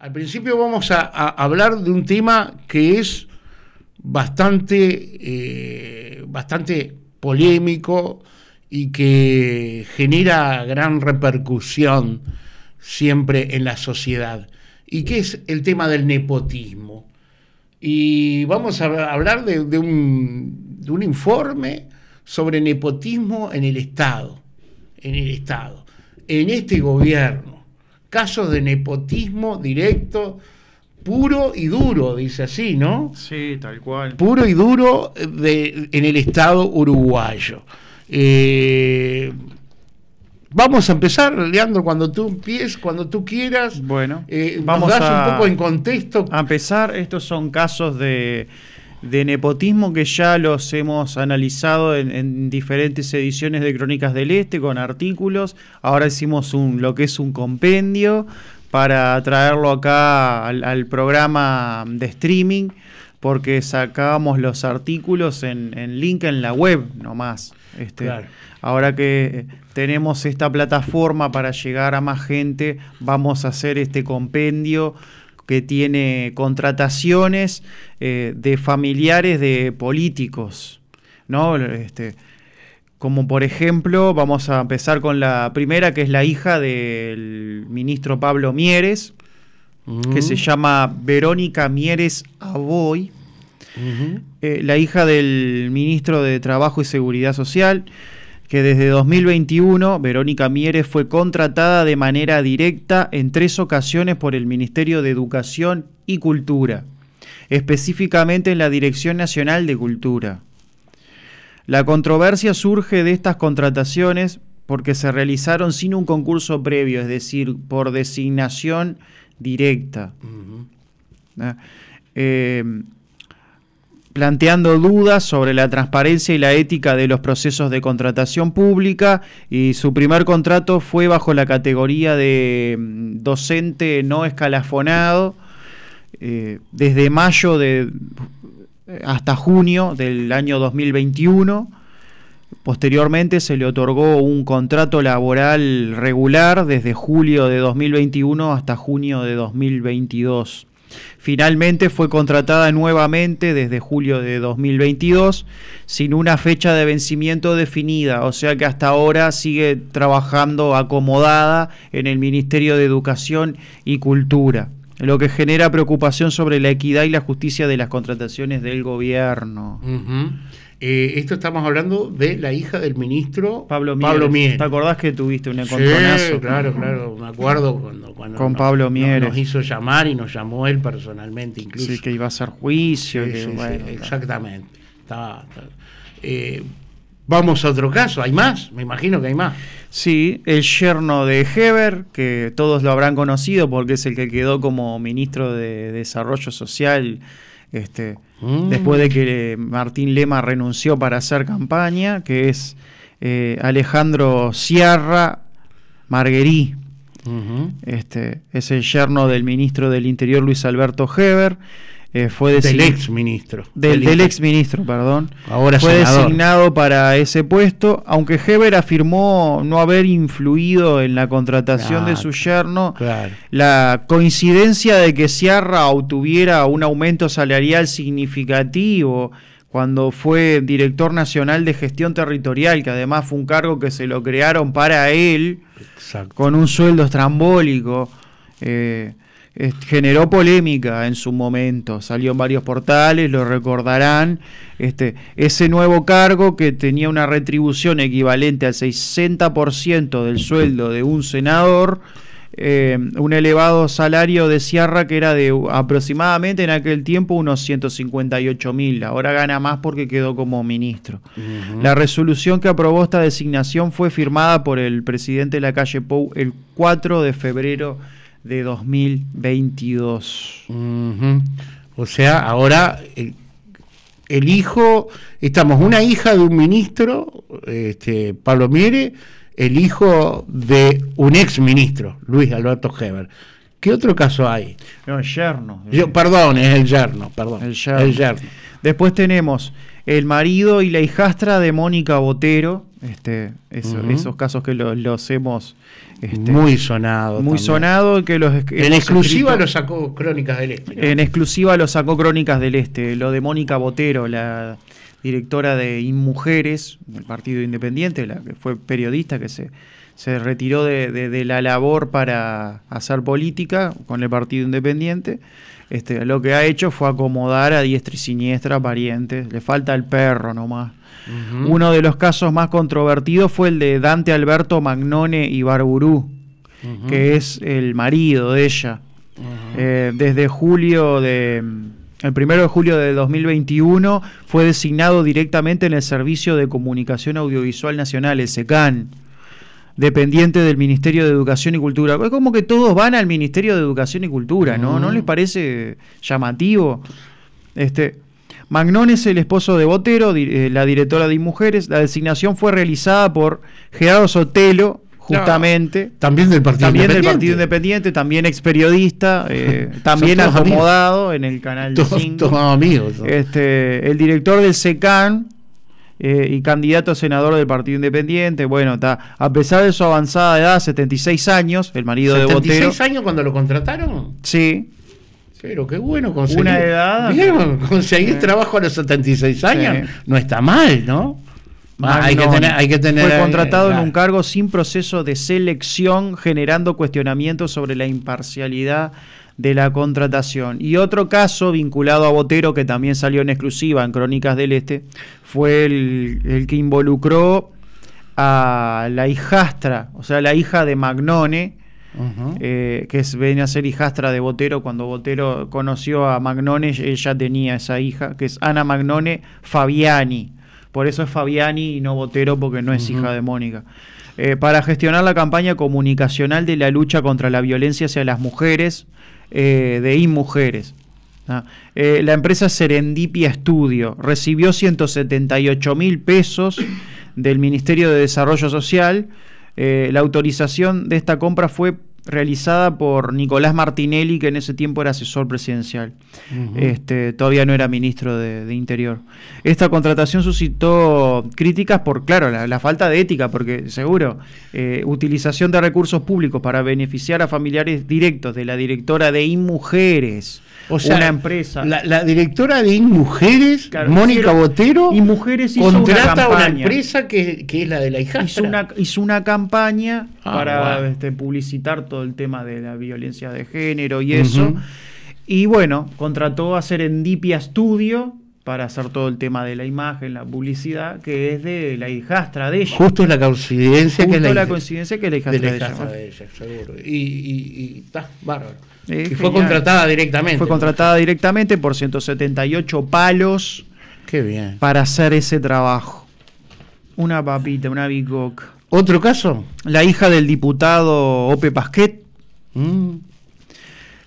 Al principio vamos a, hablar de un tema que es bastante, eh, bastante polémico y que genera gran repercusión siempre en la sociedad, y que es el tema del nepotismo. Y vamos a hablar de, un, de un, informe sobre nepotismo en el Estado, en el Estado, en este gobierno casos de nepotismo directo, puro y duro, dice así, ¿no? Sí, tal cual. Puro y duro de, en el Estado uruguayo. Eh, vamos a empezar, Leandro, cuando tú empieces, cuando tú quieras. Bueno, eh, vamos a, un poco en contexto. A empezar, estos son casos de de nepotismo que ya los hemos analizado en, diferentes ediciones de Crónicas del Este con artículos. Ahora hicimos un, lo que es un compendio para traerlo acá al, programa de streaming porque sacábamos los artículos en, en, link en la web nomás. Este, Ahora que tenemos esta plataforma para llegar a más gente, vamos a hacer este compendio que tiene contrataciones eh, de familiares de políticos, ¿no? Este, como por ejemplo, vamos a empezar con la primera, que es la hija del ministro Pablo Mieres, que se llama Verónica Mieres Aboy, eh, la hija del ministro de Trabajo y Seguridad Social que desde 2021 Verónica Mieres fue contratada de manera directa en tres ocasiones por el Ministerio de Educación y Cultura, específicamente en la Dirección Nacional de Cultura. La controversia surge de estas contrataciones porque se realizaron sin un concurso previo, es decir, por designación directa planteando dudas sobre la transparencia y la ética de los procesos de contratación pública y su primer contrato fue bajo la categoría de mm, docente no escalafonado eh, desde mayo de, hasta junio del año 2021. Posteriormente se le otorgó un contrato laboral regular desde julio de 2021 hasta junio de 2022. Finalmente fue contratada nuevamente desde julio de 2022 sin una fecha de vencimiento definida, o sea que hasta ahora sigue trabajando acomodada en el Ministerio de Educación y Cultura lo que genera preocupación sobre la equidad y la justicia de las contrataciones del gobierno. Eh, esto estamos hablando de la hija del ministro Pablo Mier. ¿Te acordás que tuviste un encontronazo? Sí, claro, claro, me acuerdo cuando, con nos, Pablo Nos, hizo llamar y nos llamó él personalmente incluso. Sí, que iba a hacer juicio. exactamente. Eh, vamos a otro caso, hay más, me imagino que hay más. Sí, el yerno de Heber, que todos lo habrán conocido porque es el que quedó como ministro de Desarrollo Social. Este, Mm. después de que Martín Lema renunció para hacer campaña, que es eh, Alejandro Sierra Marguerí. Este, es el yerno del ministro del Interior Luis Alberto Heber. Eh, fue del ex ministro. Del, ex ministro, perdón. Ahora fue designado para ese puesto, aunque Heber afirmó no haber influido en la contratación de su yerno. La coincidencia de que Sierra obtuviera un aumento salarial significativo cuando fue director nacional de gestión territorial, que además fue un cargo que se lo crearon para él, con un sueldo estrambólico. Eh, generó polémica en su momento, salió en varios portales, lo recordarán, este, ese nuevo cargo que tenía una retribución equivalente al 60% del sueldo de un senador, eh, un elevado salario de Sierra que era de aproximadamente en aquel tiempo unos 158 mil, ahora gana más porque quedó como ministro. La resolución que aprobó esta designación fue firmada por el presidente de la calle Pou el 4 de febrero de 2022. O sea, ahora eh, el, hijo, estamos una hija de un ministro, este, Pablo Miere, el hijo de un ex ministro, Luis Alberto Heber. ¿Qué otro caso hay? No, el yerno. perdón, es el yerno, perdón. El yerno. Después tenemos el marido y la hijastra de Mónica Botero, este, Esos casos que los hemos... Este, muy sonado. Muy sonado que los... En exclusiva lo sacó Crónicas del Este. En exclusiva lo sacó Crónicas del Este, lo de Mónica Botero, la directora de Inmujeres, del Partido Independiente, la que fue periodista que se se retiró de, la labor para hacer política con el Partido Independiente. Este, lo que ha hecho fue acomodar a diestra y siniestra parientes. Le falta el perro nomás. Uno de los casos más controvertidos fue el de Dante Alberto Magnone y Barburú, que es el marido de ella. Eh, desde julio de... Mm, el primero de julio de 2021 fue designado directamente en el Servicio de Comunicación Audiovisual Nacional, el SECAN dependiente del Ministerio de Educación y Cultura. Es como que todos van al Ministerio de Educación y Cultura, ¿no? ¿No mm. les parece llamativo? Este, Magnón es el esposo de Botero, eh, la directora de Mujeres. La designación fue realizada por Gerardo Sotelo, justamente. también del Partido Independiente. También del Partido Independiente, también ex periodista, eh, también acomodado en el canal todos, amigos. Este, el director del SECAN, eh, y candidato a senador del Partido Independiente. Bueno, está a pesar de su avanzada edad, 76 años, el marido de Botero. ¿76 años cuando lo contrataron? Sí. Pero qué bueno conseguir. Una edad. Conseguir trabajo a los 76 años no está mal, ¿no? Ah, hay, que tener, Fue contratado en un cargo sin proceso de selección, generando cuestionamientos sobre la imparcialidad de la contratación. Y otro caso vinculado a Botero, que también salió en exclusiva en Crónicas del Este, fue el, que involucró a la hijastra, o sea, la hija de Magnone, eh, que es, viene a ser hijastra de Botero. Cuando Botero conoció a Magnone, ella tenía esa hija, que es Ana Magnone Fabiani. Por eso es Fabiani y no Botero, porque no es hija de Mónica. Eh, para gestionar la campaña comunicacional de la lucha contra la violencia hacia las mujeres eh, de InMujeres. ¿ah? Eh, la empresa Serendipia Estudio recibió 178 mil pesos del Ministerio de Desarrollo Social. la autorización de esta compra fue realizada por Nicolás Martinelli, que en ese tiempo era asesor presidencial. este, todavía no era ministro de, Interior. Esta contratación suscitó críticas por, claro, la, falta de ética, porque seguro, eh, utilización de recursos públicos para beneficiar a familiares directos de la directora de InMujeres. O sea, una empresa. La, directora de InMujeres, Mónica Botero, contrata una, a una empresa que, es la de la hija. Hizo una, campaña ah, para este, publicitar todo el tema de la violencia de género y eso. Y bueno, contrató a Endipia Studio para hacer todo el tema de la imagen, la publicidad, que es de la hijastra de ella. Justo la coincidencia que es la, coincidencia que la hijastra de, la hijastra de, ella. Y está bárbaro. y fue contratada directamente. Fue contratada directamente por 178 palos. Qué bien. Para hacer ese trabajo. Una papita, una bicoca. Otro caso, la hija del diputado Ope Pasquet, mm.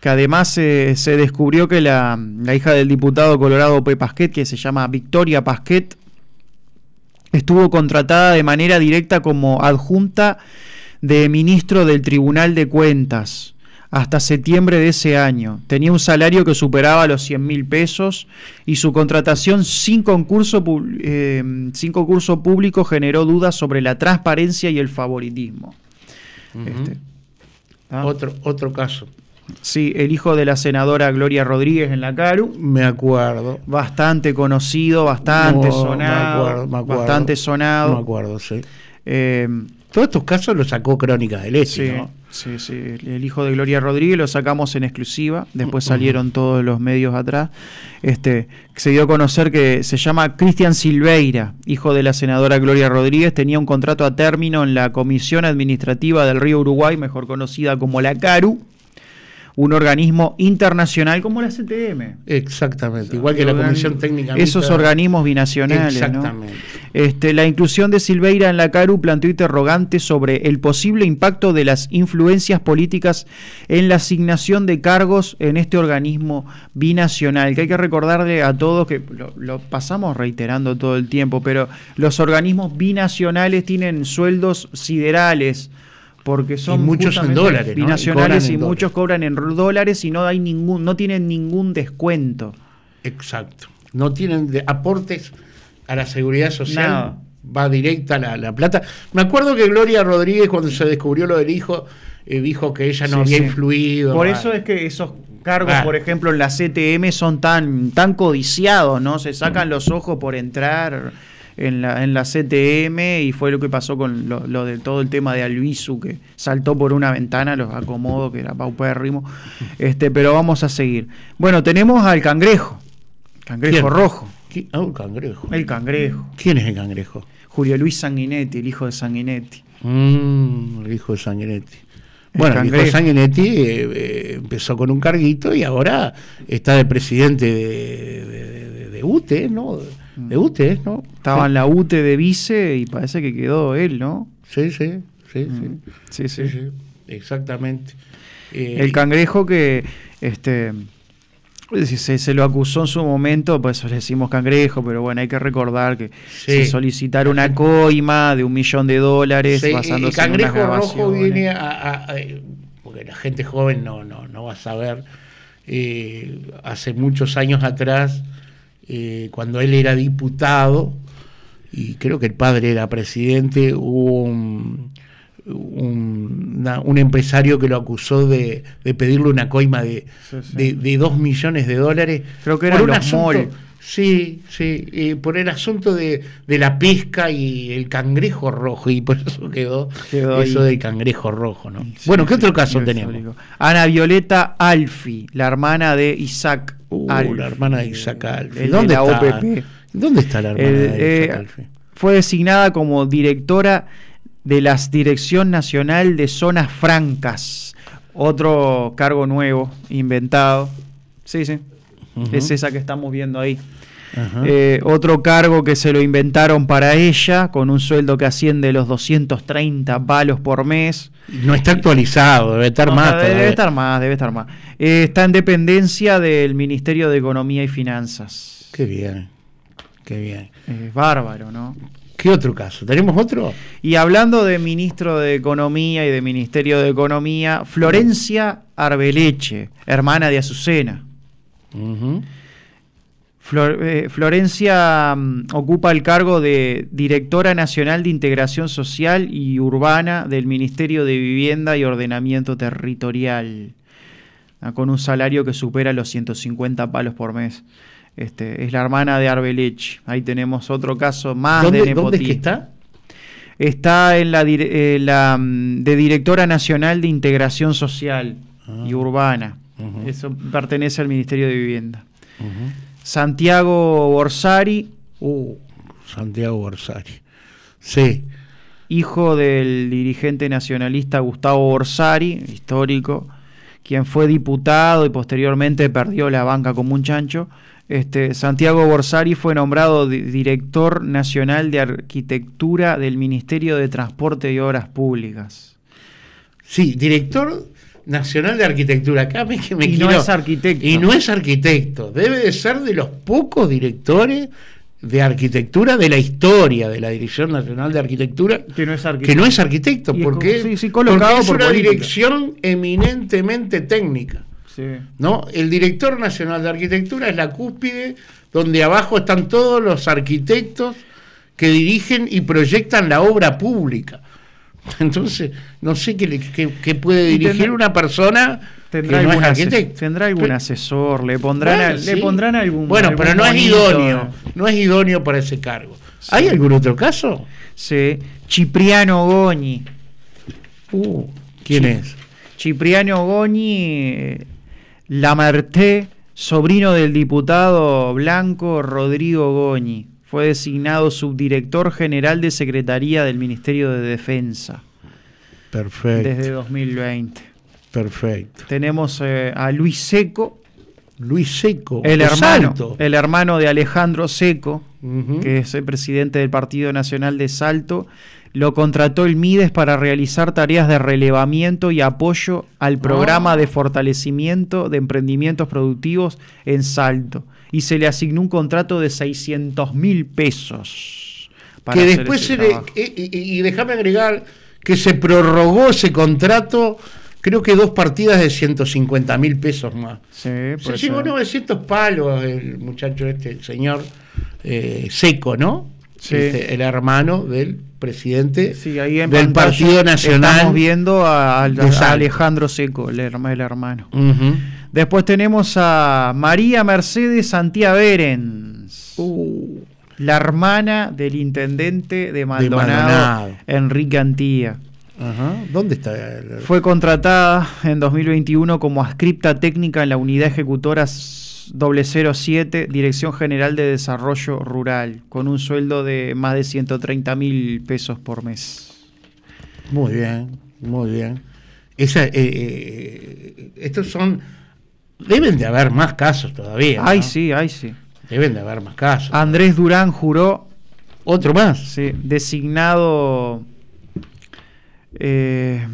que además eh, se descubrió que la, la, hija del diputado colorado Ope Pasquet, que se llama Victoria Pasquet, estuvo contratada de manera directa como adjunta de ministro del Tribunal de Cuentas hasta septiembre de ese año. Tenía un salario que superaba los 100 mil pesos y su contratación sin concurso, eh, sin concurso público generó dudas sobre la transparencia y el favoritismo. Este, otro, otro caso. Sí, el hijo de la senadora Gloria Rodríguez en la CARU. Me acuerdo. Bastante conocido, bastante sonado. Me acuerdo, bastante sonado. acuerdo, sí. Eh, Todos estos casos los sacó Crónica del Este, ¿no? Sí, sí, el hijo de Gloria Rodríguez lo sacamos en exclusiva, después salieron todos los medios atrás. Este, se dio a conocer que se llama Cristian Silveira, hijo de la senadora Gloria Rodríguez, tenía un contrato a término en la Comisión Administrativa del Río Uruguay, mejor conocida como la CARU un organismo internacional como la CTM. Exactamente, igual que la Comisión Técnica. Esos organismos binacionales. Exactamente. Este, la inclusión de Silveira en la CARU planteó interrogantes sobre el posible impacto de las influencias políticas en la asignación de cargos en este organismo binacional, que hay que recordarle a todos que lo pasamos reiterando todo el tiempo, pero los organismos binacionales tienen sueldos siderales porque son muchos en dólares binacionales y, muchos cobran en dólares y no hay ningún no tienen ningún descuento exacto no tienen aportes a la seguridad social va directa la, la, plata me acuerdo que Gloria Rodríguez cuando se descubrió lo del hijo eh, dijo que ella no había influido por eso es que esos cargos por ejemplo en la CTM son tan tan codiciados no se sacan mm. los ojos por entrar en la, en la CTM y fue lo que pasó con lo, de todo el tema de Albizu que saltó por una ventana, los acomodo, que era paupérrimo. Este, pero vamos a seguir. Bueno, tenemos al cangrejo, cangrejo rojo. Ah, el cangrejo. El cangrejo. ¿Quién es el cangrejo? Julio Luis Sanguinetti, el hijo de Sanguinetti. Mm, el hijo de Sanguinetti. Bueno, el Sanguinetti eh, eh, empezó con un carguito y ahora está de presidente de, de UTE, e, ¿no? Me mm. UTE, ¿no? Estaba en la UTE de vice y parece que quedó él, ¿no? Sí, sí, sí, mm. sí. Sí, Exactamente. Eh, el cangrejo que este se, lo acusó en su momento, pues le decimos cangrejo, pero bueno, hay que recordar que se solicitar una coima de un millón de dólares sí, el cangrejo rojo viene a, eh, porque la gente joven no, no, no va a saber, eh, hace muchos años atrás eh, cuando él era diputado, y creo que el padre era presidente, hubo un, un, empresario que lo acusó de, pedirle una coima de, dos millones de dólares. Creo que era por un Sí, sí, por el asunto de, la pesca y el cangrejo rojo, y por eso quedó, eso del cangrejo rojo, ¿no? bueno, ¿qué otro caso tenemos? Ana Violeta Alfi, la hermana de Isaac uh, La hermana de Isaac Alfi. ¿Dónde está? ¿Dónde está la hermana de Isaac eh, Alfi? Fue designada como directora de la Dirección Nacional de Zonas Francas. Otro cargo nuevo, inventado. Sí, sí. Es esa que estamos viendo ahí. Eh, otro cargo que se lo inventaron para ella, con un sueldo que asciende los 230 balos por mes. No está actualizado, debe estar más. Debe, estar más, debe estar más. Eh, está en dependencia del Ministerio de Economía y Finanzas. Qué bien, qué bien. Es bárbaro, ¿no? ¿Qué otro caso? ¿Tenemos otro? Y hablando de ministro de Economía y de Ministerio de Economía, Florencia Arbeleche, hermana de Azucena. Eh, Florencia mm, ocupa el cargo de Directora Nacional de Integración Social y Urbana del Ministerio de Vivienda y Ordenamiento Territorial, ah, con un salario que supera los 150 palos por mes. Este, es la hermana de Arbelich. Ahí tenemos otro caso más de nepotismo. está? Está en la, eh, mm, de Directora Nacional de Integración Social ah. y Urbana. Eso pertenece al Ministerio de Vivienda. Santiago Borsari. Uh, Santiago Borsari. Sí. Hijo del dirigente nacionalista Gustavo Borsari, histórico, quien fue diputado y posteriormente perdió la banca como un chancho. Este, Santiago Borsari fue nombrado director nacional de arquitectura del Ministerio de Transporte y Obras Públicas. Sí, director Nacional de Arquitectura. y no es arquitecto. Y no es arquitecto. Debe de ser de los pocos directores de arquitectura de la historia de la Dirección Nacional de Arquitectura que no es arquitecto, es porque, es, una dirección eminentemente técnica. Sí. ¿no? El director nacional de arquitectura es la cúspide donde abajo están todos los arquitectos que dirigen y proyectan la obra pública. Entonces, no sé qué, puede dirigir una persona. Tendrá, algún, tendrá algún asesor, le pondrán, le pondrán algún. Bueno, pero no es idóneo, no es idóneo para ese cargo. ¿Hay algún otro caso? Sí, Cipriano Goñi. Uh, ¿Quién es? Cipriano Goñi eh, Lamarté, sobrino del diputado blanco Rodrigo Goñi fue designado subdirector general de Secretaría del Ministerio de Defensa. Perfecto. Desde 2020. Perfecto. Tenemos eh, a Luis Seco. Luis Seco. El hermano. El hermano de Alejandro Seco, que es el presidente del Partido Nacional de Salto. Lo contrató el Mides para realizar tareas de relevamiento y apoyo al ah. programa de fortalecimiento de emprendimientos productivos en Salto y se le asignó un contrato de 600 mil pesos. que después se le, eh, eh, eh, y, déjame agregar que se prorrogó ese contrato creo que dos partidas de 150 mil pesos más. Sí, Se llevó 900 palos el muchacho este, el señor Seco, ¿no? Sí. Este, el hermano del presidente sí, ahí en del Partido Nacional. Estamos viendo a, Alejandro Seco, el, hermano. El hermano. Después tenemos a María Mercedes Santía Berens. Uh. La hermana del intendente de Maldonado, Enrique Antía. Ajá. ¿Dónde está? Fue contratada en 2021 como ascripta técnica en la unidad ejecutora 007, Dirección General de Desarrollo Rural, con un sueldo de más de 130 mil pesos por mes. Muy bien, muy bien. Esa, eh, eh, estos son Deben de haber más casos todavía. Ay, sí, ay, sí. Deben de haber más casos. Andrés Durán juró. Otro más. Sí, designado eh,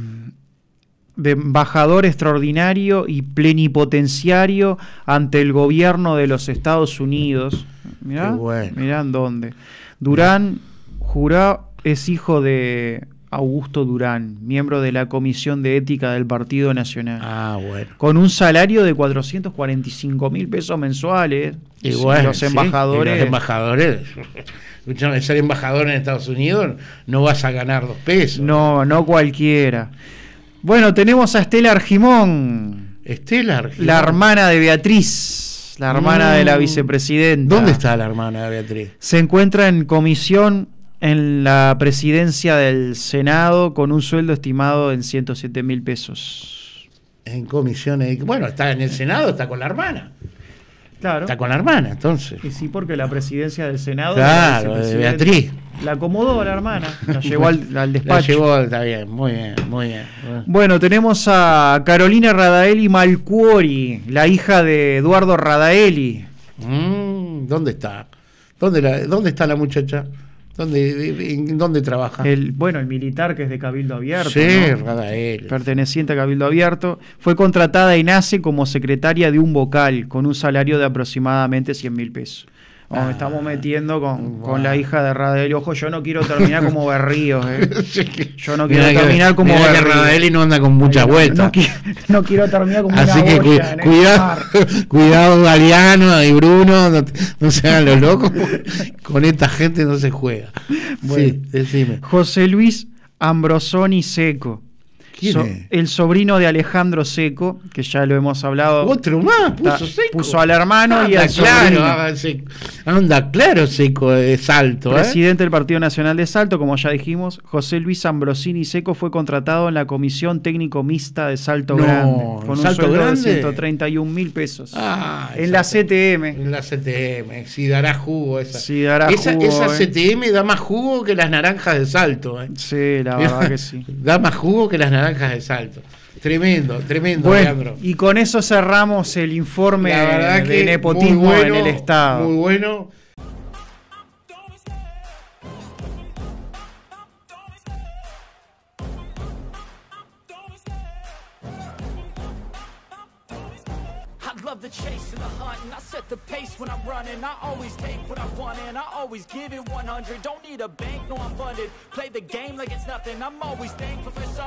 de embajador extraordinario y plenipotenciario ante el gobierno de los Estados Unidos. Mirá, mirá en dónde. Durán juró es hijo de Augusto Durán, miembro de la Comisión de Ética del Partido Nacional. Ah, bueno. Con un salario de 445 mil pesos mensuales. Igual los embajadores. ¿sí? los embajadores. ser embajador en Estados Unidos no vas a ganar dos pesos. No, no cualquiera. Bueno, tenemos a Estela Argimón. Estela Argimón. La hermana de Beatriz la hermana de la mm. vicepresidenta. ¿Dónde está la hermana de Beatriz? Se encuentra en comisión en la presidencia del Senado con un sueldo estimado en 107 mil pesos. En comisiones. Eh, bueno, está en el Senado, está con la hermana. Claro. Está con la hermana, entonces. Y sí, porque la presidencia del Senado. Claro, Beatriz. La acomodó a la hermana, la llevó al, despacho. La llevó, está bien, muy bien, muy bien. Bueno, tenemos a Carolina Radaeli Malcuori, la hija de Eduardo Radaeli. Mm, ¿Dónde está? ¿Dónde, ¿Dónde está la muchacha? ¿Dónde, en, ¿Dónde trabaja? El, bueno, el militar que es de Cabildo Abierto. Perteneciente a Cabildo Abierto. Fue contratada y nace como secretaria de un vocal con un salario de aproximadamente 100 mil pesos. Nos ah. estamos metiendo con, con, la hija de Radel. Ojo, yo no quiero terminar como Berríos. Eh. Yo no quiero terminar como Berríos. Radel y no anda con muchas vueltas. No quiero, terminar como Así que cuidado, cuidado, Galeano y Bruno. No, se hagan los locos. con esta gente no se juega. sí, decime. José Luis Ambrosoni Seco. El sobrino de Alejandro Seco, que ya lo hemos hablado. Otro más, puso Seco. Puso al hermano y al claro, sobrino. Anda claro Seco de Salto. ¿eh? Presidente del Partido Nacional de Salto, como ya dijimos, José Luis Ambrosini Seco fue contratado en la Comisión Técnico Mixta de Salto Grande. Con un sueldo de 131 mil pesos. Ah, en la CTM. En la CTM, si dará jugo esa. esa, eh. CTM da más jugo que las naranjas de Salto. ¿eh? Sí, la verdad que sí. da más jugo que las naranjas de Salto. Tremendo, tremendo, bueno, Y con eso cerramos el informe de nepotismo en el Estado. Muy bueno. pace running Don't need a bank, no I'm Play the game like it's nothing I'm always thankful for something